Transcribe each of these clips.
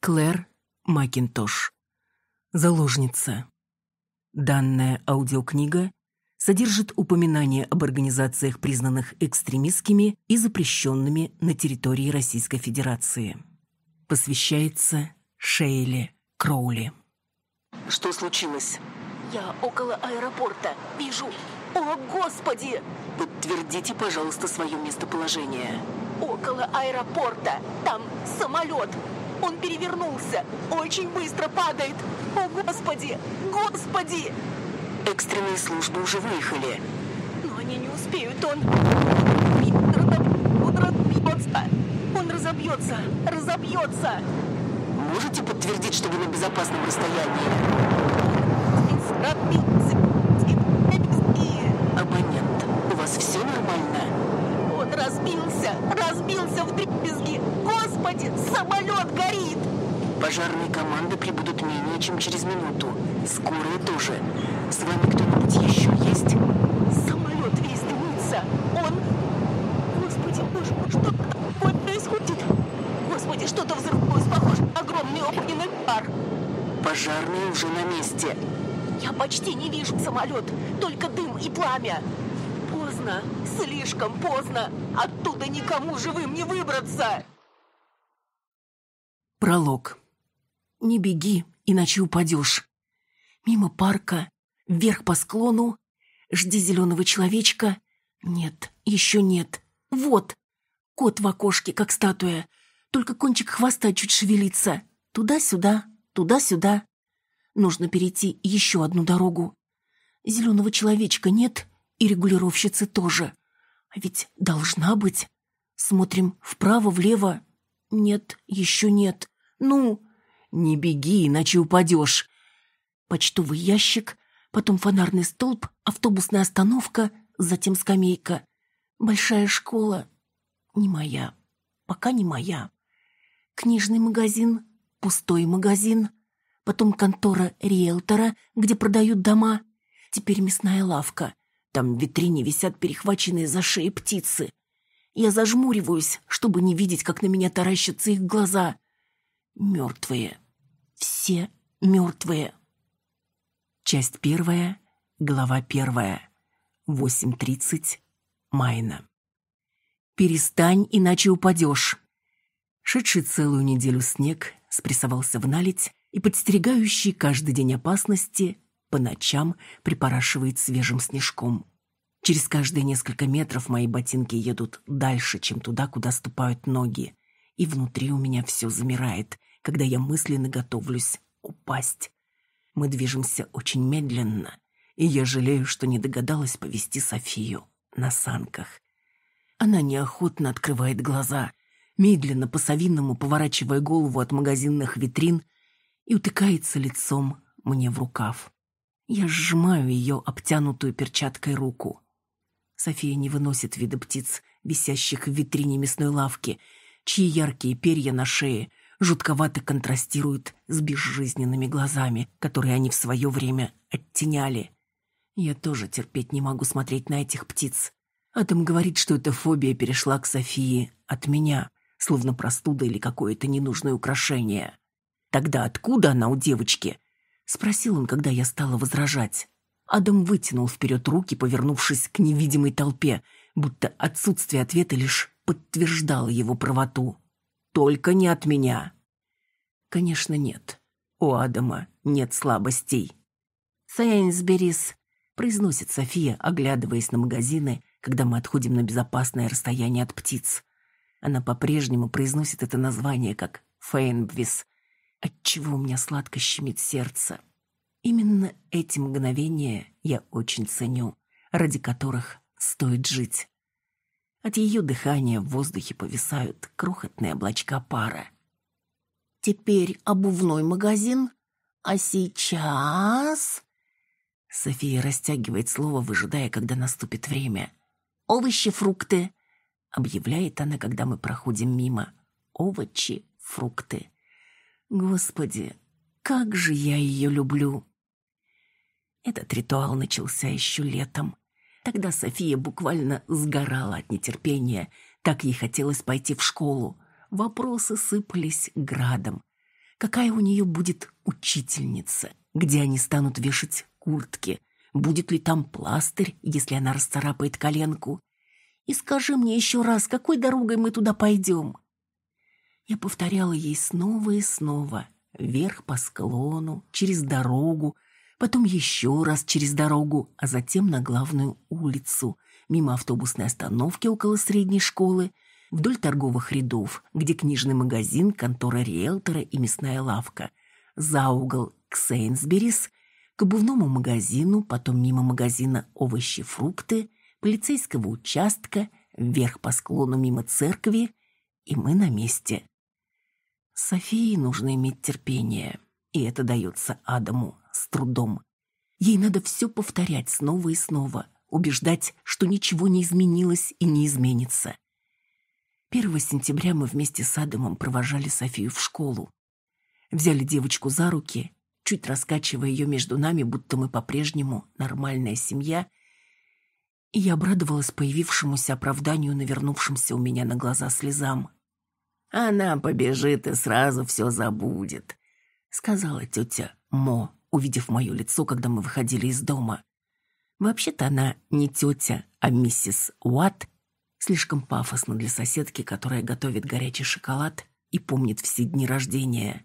Клэр Макинтош. Заложница. Данная аудиокнига содержит упоминания об организациях, признанных экстремистскими и запрещенными на территории Российской Федерации. Посвящается Шейле Кроули. Что случилось? Я около аэропорта. Вижу. О, Господи! Подтвердите, пожалуйста, свое местоположение. Около аэропорта. Там самолет. Он перевернулся. Очень быстро падает. О, Господи! Господи! Экстренные службы уже выехали. Но они не успеют. Он... Он разобьется. Он разобьется. Разобьется. Можете подтвердить, что вы на безопасном расстоянии? Абонент, у вас все нормально? Он разбился. Разбился в дребезги. Господи, самолет горит! Пожарные команды прибудут менее чем через минуту. Скорые тоже. С вами кто-нибудь еще есть? Самолет весь дымится. Он... Господи, боже мой, что такое происходит? Господи, что-то взорвалось, похоже на огромный огненный пар. Пожарные уже на месте. Я почти не вижу самолет, только дым и пламя. Поздно, слишком поздно. Оттуда никому живым не выбраться. Пролог. Не беги, иначе упадешь. Мимо парка, вверх по склону. Жди зеленого человечка. Нет, еще нет. Вот. Кот в окошке, как статуя. Только кончик хвоста чуть шевелится. Туда-сюда, туда-сюда. Нужно перейти еще одну дорогу. Зеленого человечка нет, и регулировщицы тоже. А ведь должна быть. Смотрим вправо-влево, «Нет, еще нет. Ну...» «Не беги, иначе упадешь». Почтовый ящик, потом фонарный столб, автобусная остановка, затем скамейка. Большая школа. Не моя. Пока не моя. Книжный магазин, пустой магазин. Потом контора риэлтора, где продают дома. Теперь мясная лавка. Там в витрине висят перехваченные за шеи птицы. Я зажмуриваюсь, чтобы не видеть, как на меня таращатся их глаза. Мертвые. Все мертвые. Часть первая, глава первая. восемь тридцать Майна. «Перестань, иначе упадешь». Шедший целую неделю снег спрессовался в наледь, и подстерегающий каждый день опасности по ночам припорашивает свежим снежком. Через каждые несколько метров мои ботинки едут дальше, чем туда, куда ступают ноги. И внутри у меня все замирает, когда я мысленно готовлюсь упасть. Мы движемся очень медленно, и я жалею, что не догадалась повести Софию на санках. Она неохотно открывает глаза, медленно по-совиному поворачивая голову от магазинных витрин и утыкается лицом мне в рукав. Я сжимаю ее обтянутую перчаткой руку – София не выносит вида птиц, висящих в витрине мясной лавки, чьи яркие перья на шее жутковато контрастируют с безжизненными глазами, которые они в свое время оттеняли. Я тоже терпеть не могу смотреть на этих птиц. Атом говорит, что эта фобия перешла к Софии от меня, словно простуда или какое-то ненужное украшение. «Тогда откуда она у девочки?» — спросил он, когда я стала возражать. Адам вытянул вперед руки, повернувшись к невидимой толпе, будто отсутствие ответа лишь подтверждало его правоту. «Только не от меня!» «Конечно, нет. У Адама нет слабостей». «Сейнсберис», — произносит София, оглядываясь на магазины, когда мы отходим на безопасное расстояние от птиц. Она по-прежнему произносит это название как «Фейнбвис», отчего у меня сладко щемит сердце. Именно эти мгновения я очень ценю, ради которых стоит жить. От ее дыхания в воздухе повисают крохотные облачка пара. Теперь обувной магазин, а сейчас... София растягивает слово, выжидая, когда наступит время. «Овощи, фрукты!» — объявляет она, когда мы проходим мимо. «Овощи, фрукты!» Господи, как же я ее люблю! Этот ритуал начался еще летом. Тогда София буквально сгорала от нетерпения. Так ей хотелось пойти в школу. Вопросы сыпались градом. Какая у нее будет учительница? Где они станут вешать куртки? Будет ли там пластырь, если она расцарапает коленку? И скажи мне еще раз, какой дорогой мы туда пойдем?» Я повторяла ей снова и снова. Вверх по склону, через дорогу, потом еще раз через дорогу, а затем на главную улицу, мимо автобусной остановки около средней школы, вдоль торговых рядов, где книжный магазин, контора риэлтора и мясная лавка, за угол к Сейнсберис, к обувному магазину, потом мимо магазина овощи-фрукты, полицейского участка, вверх по склону мимо церкви, и мы на месте. Софии нужно иметь терпение, и это дается Адаму с трудом. Ей надо все повторять снова и снова, убеждать, что ничего не изменилось и не изменится. 1 сентября мы вместе с Адамом провожали Софию в школу. Взяли девочку за руки, чуть раскачивая ее между нами, будто мы по-прежнему нормальная семья, и я обрадовалась появившемуся оправданию, навернувшимся у меня на глаза слезам. «Она побежит и сразу все забудет», — сказала тетя Мо увидев мое лицо, когда мы выходили из дома. Вообще-то она не тетя, а миссис Уатт. Слишком пафосно для соседки, которая готовит горячий шоколад и помнит все дни рождения.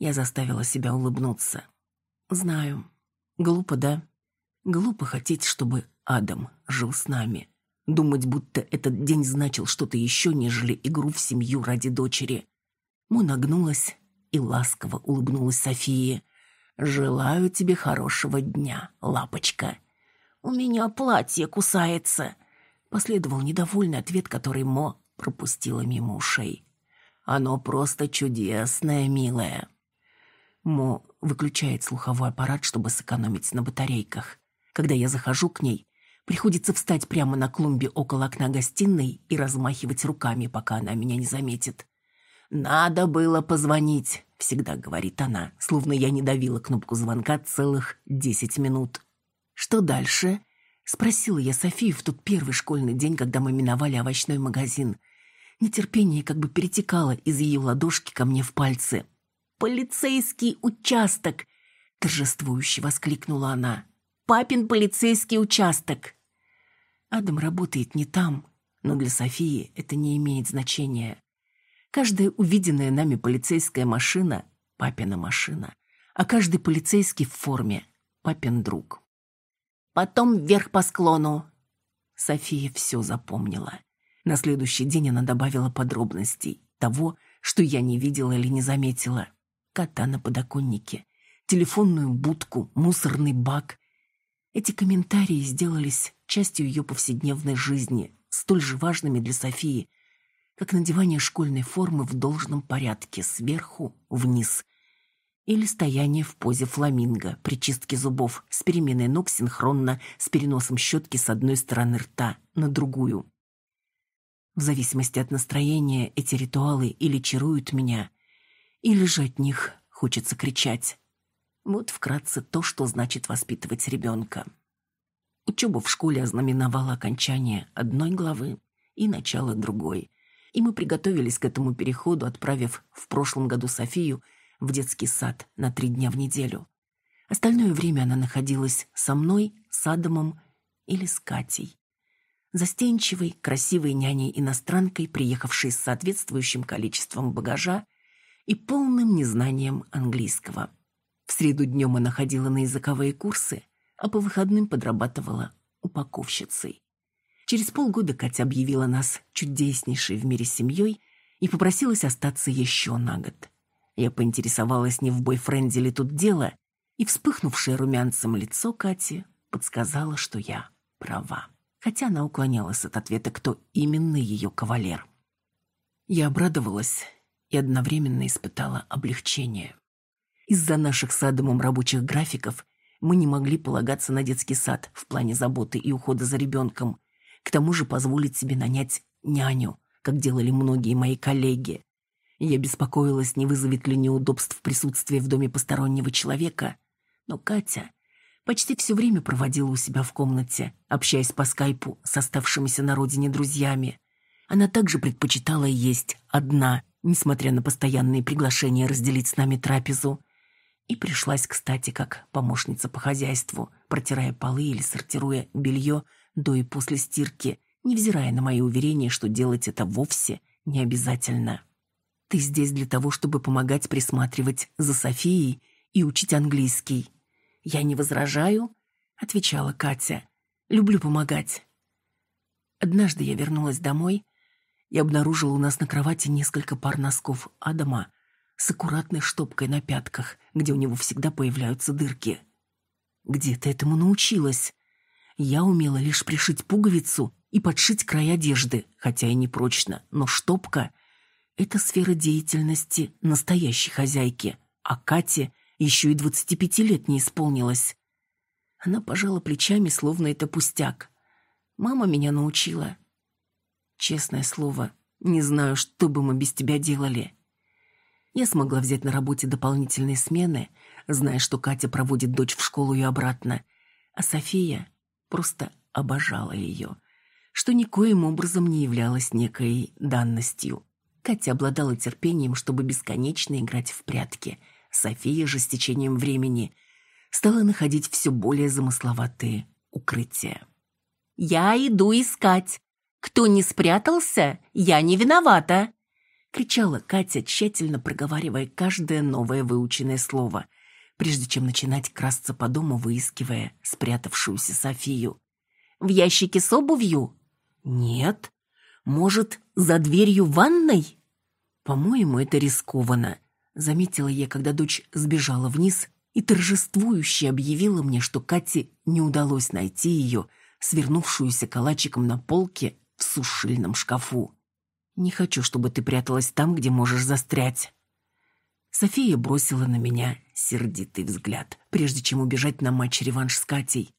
Я заставила себя улыбнуться. Знаю. Глупо, да? Глупо хотеть, чтобы Адам жил с нами. Думать, будто этот день значил что-то еще, нежели игру в семью ради дочери. Му нагнулась и ласково улыбнулась Софии – Желаю тебе хорошего дня, лапочка. У меня платье кусается. Последовал недовольный ответ, который Мо пропустила мимо ушей. Оно просто чудесное, милая. Мо выключает слуховой аппарат, чтобы сэкономить на батарейках. Когда я захожу к ней, приходится встать прямо на клумбе около окна гостиной и размахивать руками, пока она меня не заметит. Надо было позвонить всегда говорит она, словно я не давила кнопку звонка целых десять минут. «Что дальше?» — спросила я Софию в тот первый школьный день, когда мы миновали овощной магазин. Нетерпение как бы перетекало из ее ладошки ко мне в пальцы. «Полицейский участок!» — торжествующе воскликнула она. «Папин полицейский участок!» Адам работает не там, но для Софии это не имеет значения. Каждая увиденная нами полицейская машина – папина машина, а каждый полицейский в форме – папин друг. Потом вверх по склону. София все запомнила. На следующий день она добавила подробностей того, что я не видела или не заметила. Кота на подоконнике, телефонную будку, мусорный бак. Эти комментарии сделались частью ее повседневной жизни, столь же важными для Софии – как надевание школьной формы в должном порядке сверху вниз или стояние в позе фламинго при чистке зубов с переменной ног синхронно с переносом щетки с одной стороны рта на другую. В зависимости от настроения эти ритуалы или чаруют меня, или же от них хочется кричать. Вот вкратце то, что значит воспитывать ребенка. Учеба в школе ознаменовала окончание одной главы и начало другой и мы приготовились к этому переходу, отправив в прошлом году Софию в детский сад на три дня в неделю. Остальное время она находилась со мной, с Адамом или с Катей. Застенчивой, красивой няней-иностранкой, приехавшей с соответствующим количеством багажа и полным незнанием английского. В среду днем она ходила на языковые курсы, а по выходным подрабатывала упаковщицей. Через полгода Катя объявила нас чудеснейшей в мире семьей и попросилась остаться еще на год. Я поинтересовалась, не в бойфренде ли тут дело, и вспыхнувшее румянцем лицо Кати подсказала, что я права. Хотя она уклонялась от ответа, кто именно ее кавалер. Я обрадовалась и одновременно испытала облегчение. Из-за наших с Адамом рабочих графиков мы не могли полагаться на детский сад в плане заботы и ухода за ребенком, к тому же позволить себе нанять няню, как делали многие мои коллеги. Я беспокоилась, не вызовет ли неудобств присутствие в доме постороннего человека. Но Катя почти все время проводила у себя в комнате, общаясь по скайпу с оставшимися на родине друзьями. Она также предпочитала есть одна, несмотря на постоянные приглашения разделить с нами трапезу. И пришлась, кстати, как помощница по хозяйству, протирая полы или сортируя белье – до и после стирки, невзирая на мои уверения, что делать это вовсе не обязательно. Ты здесь для того, чтобы помогать присматривать за Софией и учить английский. Я не возражаю, отвечала Катя. Люблю помогать. Однажды я вернулась домой и обнаружила у нас на кровати несколько пар носков Адама с аккуратной штопкой на пятках, где у него всегда появляются дырки. «Где ты этому научилась?» Я умела лишь пришить пуговицу и подшить край одежды, хотя и не прочно, но штопка — это сфера деятельности настоящей хозяйки, а Кате еще и двадцати пяти лет не исполнилось. Она пожала плечами, словно это пустяк. Мама меня научила. Честное слово, не знаю, что бы мы без тебя делали. Я смогла взять на работе дополнительные смены, зная, что Катя проводит дочь в школу и обратно, а София просто обожала ее, что никоим образом не являлось некой данностью. Катя обладала терпением, чтобы бесконечно играть в прятки. София же с течением времени стала находить все более замысловатые укрытия. «Я иду искать! Кто не спрятался, я не виновата!» кричала Катя, тщательно проговаривая каждое новое выученное слово – прежде чем начинать красться по дому, выискивая спрятавшуюся Софию. «В ящике с обувью?» «Нет. Может, за дверью ванной?» «По-моему, это рискованно», — заметила я, когда дочь сбежала вниз и торжествующе объявила мне, что Кате не удалось найти ее, свернувшуюся калачиком на полке в сушильном шкафу. «Не хочу, чтобы ты пряталась там, где можешь застрять». София бросила на меня сердитый взгляд, прежде чем убежать на матч-реванш с Катей.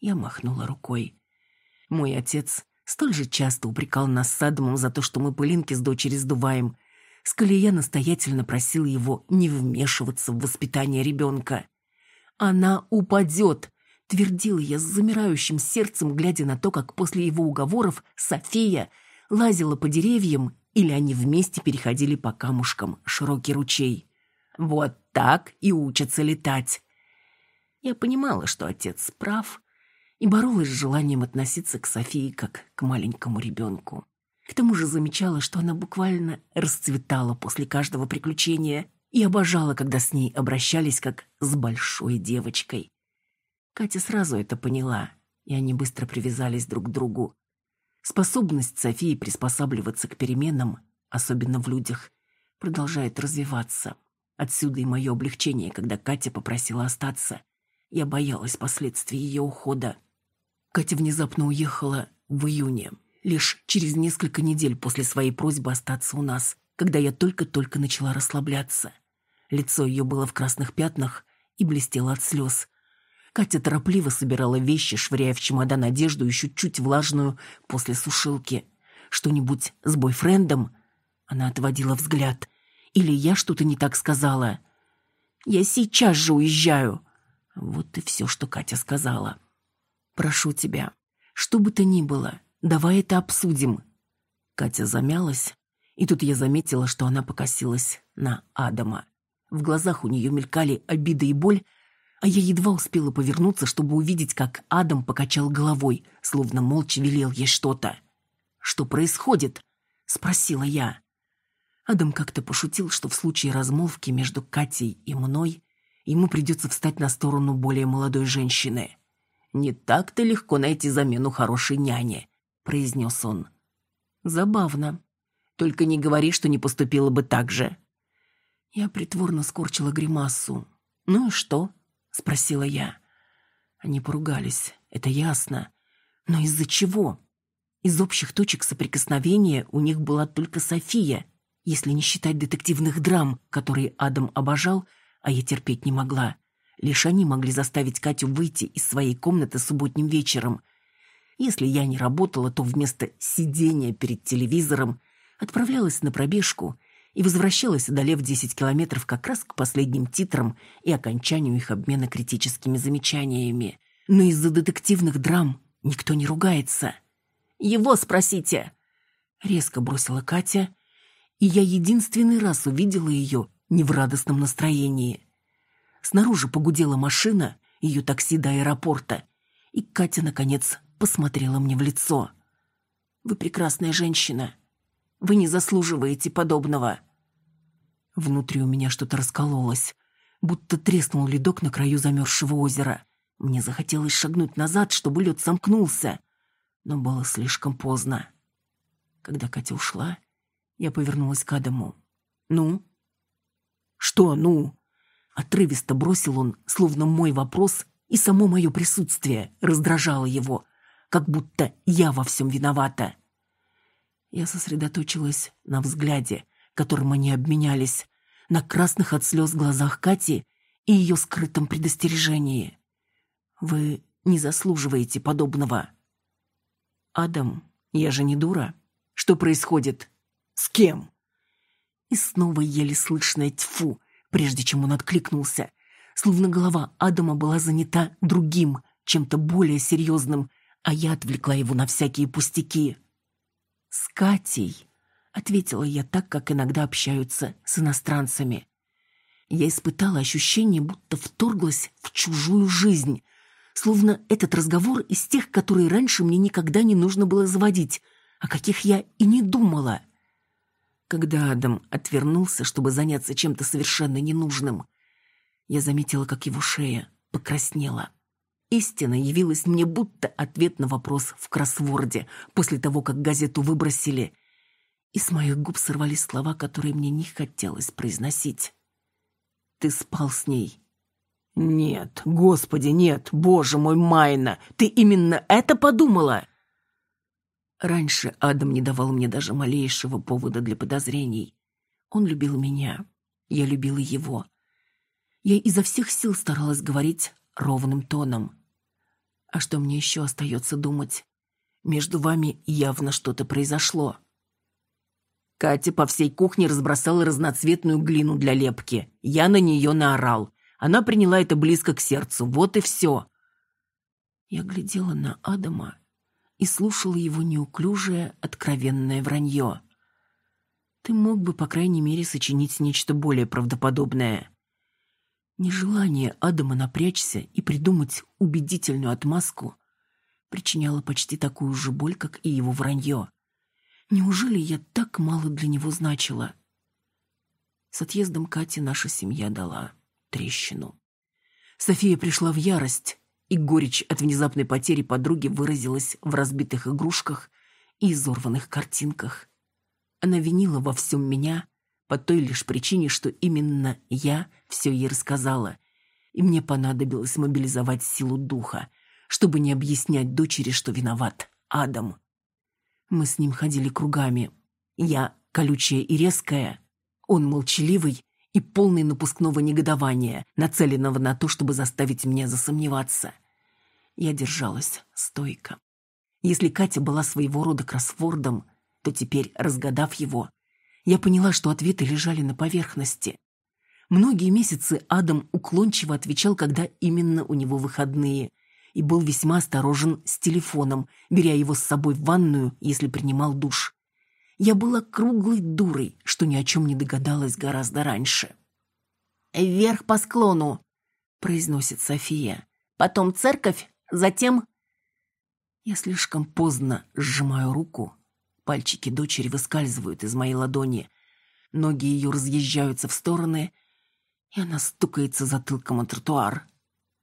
Я махнула рукой. Мой отец столь же часто упрекал нас с Адамом за то, что мы пылинки с дочери сдуваем. Скалия настоятельно просил его не вмешиваться в воспитание ребенка. «Она упадет!» — твердила я с замирающим сердцем, глядя на то, как после его уговоров София лазила по деревьям или они вместе переходили по камушкам широкий ручей. Вот так и учатся летать. Я понимала, что отец прав, и боролась с желанием относиться к Софии как к маленькому ребенку. К тому же замечала, что она буквально расцветала после каждого приключения и обожала, когда с ней обращались как с большой девочкой. Катя сразу это поняла, и они быстро привязались друг к другу, Способность Софии приспосабливаться к переменам, особенно в людях, продолжает развиваться. Отсюда и мое облегчение, когда Катя попросила остаться. Я боялась последствий ее ухода. Катя внезапно уехала в июне, лишь через несколько недель после своей просьбы остаться у нас, когда я только-только начала расслабляться. Лицо ее было в красных пятнах и блестело от слез, Катя торопливо собирала вещи, швыряя в чемодан одежду, еще чуть влажную, после сушилки. Что-нибудь с бойфрендом? Она отводила взгляд. Или я что-то не так сказала? Я сейчас же уезжаю. Вот и все, что Катя сказала. Прошу тебя, что бы то ни было, давай это обсудим. Катя замялась, и тут я заметила, что она покосилась на Адама. В глазах у нее мелькали обида и боль, а я едва успела повернуться, чтобы увидеть, как Адам покачал головой, словно молча велел ей что-то. «Что происходит?» — спросила я. Адам как-то пошутил, что в случае размолвки между Катей и мной ему придется встать на сторону более молодой женщины. «Не так-то легко найти замену хорошей няне», — произнес он. «Забавно. Только не говори, что не поступила бы так же». Я притворно скорчила гримасу. «Ну и что?» спросила я. Они поругались, это ясно. Но из-за чего? Из общих точек соприкосновения у них была только София, если не считать детективных драм, которые Адам обожал, а я терпеть не могла. Лишь они могли заставить Катю выйти из своей комнаты субботним вечером. Если я не работала, то вместо сидения перед телевизором отправлялась на пробежку и возвращалась, одолев 10 километров как раз к последним титрам и окончанию их обмена критическими замечаниями. Но из-за детективных драм никто не ругается. «Его спросите!» Резко бросила Катя, и я единственный раз увидела ее не в радостном настроении. Снаружи погудела машина, ее такси до аэропорта, и Катя, наконец, посмотрела мне в лицо. «Вы прекрасная женщина. Вы не заслуживаете подобного». Внутри у меня что-то раскололось, будто треснул ледок на краю замерзшего озера. Мне захотелось шагнуть назад, чтобы лед сомкнулся, но было слишком поздно. Когда Катя ушла, я повернулась к Адаму. «Ну?» «Что «ну?» Отрывисто бросил он, словно мой вопрос, и само мое присутствие раздражало его, как будто я во всем виновата. Я сосредоточилась на взгляде — которым они обменялись, на красных от слез глазах Кати и ее скрытом предостережении. «Вы не заслуживаете подобного». «Адам, я же не дура. Что происходит? С кем?» И снова еле слышное «тьфу», прежде чем он откликнулся, словно голова Адама была занята другим, чем-то более серьезным, а я отвлекла его на всякие пустяки. «С Катей!» ответила я так, как иногда общаются с иностранцами. Я испытала ощущение, будто вторглась в чужую жизнь, словно этот разговор из тех, которые раньше мне никогда не нужно было заводить, о каких я и не думала. Когда Адам отвернулся, чтобы заняться чем-то совершенно ненужным, я заметила, как его шея покраснела. Истина явилась мне будто ответ на вопрос в кроссворде после того, как газету выбросили, и с моих губ сорвались слова, которые мне не хотелось произносить. «Ты спал с ней?» «Нет, господи, нет, боже мой, Майна, ты именно это подумала?» Раньше Адам не давал мне даже малейшего повода для подозрений. Он любил меня, я любила его. Я изо всех сил старалась говорить ровным тоном. А что мне еще остается думать? Между вами явно что-то произошло. Катя по всей кухне разбросала разноцветную глину для лепки. Я на нее наорал. Она приняла это близко к сердцу. Вот и все. Я глядела на Адама и слушала его неуклюжее, откровенное вранье. Ты мог бы, по крайней мере, сочинить нечто более правдоподобное. Нежелание Адама напрячься и придумать убедительную отмазку причиняло почти такую же боль, как и его вранье. Неужели я так мало для него значила? С отъездом Кати наша семья дала трещину. София пришла в ярость, и горечь от внезапной потери подруги выразилась в разбитых игрушках и изорванных картинках. Она винила во всем меня по той лишь причине, что именно я все ей рассказала, и мне понадобилось мобилизовать силу духа, чтобы не объяснять дочери, что виноват Адам. Мы с ним ходили кругами. Я колючая и резкая. Он молчаливый и полный напускного негодования, нацеленного на то, чтобы заставить меня засомневаться. Я держалась стойко. Если Катя была своего рода кроссвордом, то теперь, разгадав его, я поняла, что ответы лежали на поверхности. Многие месяцы Адам уклончиво отвечал, когда именно у него выходные – и был весьма осторожен с телефоном, беря его с собой в ванную, если принимал душ. Я была круглой дурой, что ни о чем не догадалась гораздо раньше. «Вверх по склону», — произносит София. «Потом церковь, затем...» Я слишком поздно сжимаю руку. Пальчики дочери выскальзывают из моей ладони. Ноги ее разъезжаются в стороны, и она стукается затылком о тротуар.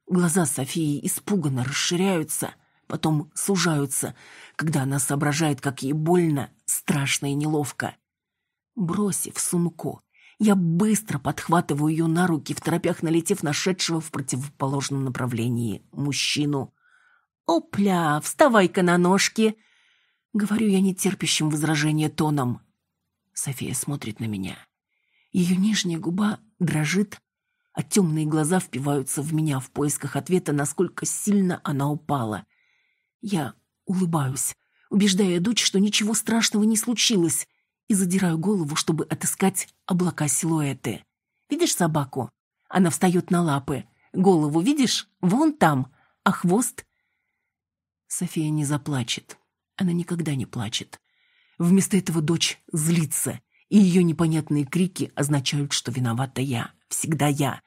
Глаза Софии испуганно расширяются, потом сужаются, когда она соображает, как ей больно, страшно и неловко. Бросив сумку, я быстро подхватываю ее на руки, в торопях налетев нашедшего в противоположном направлении мужчину. «Опля, вставай-ка на ножки!» Говорю я нетерпящим возражения тоном. София смотрит на меня. Ее нижняя губа дрожит, а темные глаза впиваются в меня в поисках ответа, насколько сильно она упала. Я улыбаюсь, убеждая дочь, что ничего страшного не случилось, и задираю голову, чтобы отыскать облака-силуэты. «Видишь собаку?» Она встает на лапы. «Голову видишь? Вон там. А хвост?» София не заплачет. Она никогда не плачет. Вместо этого дочь злится, и ее непонятные крики означают, что виновата я всегда я.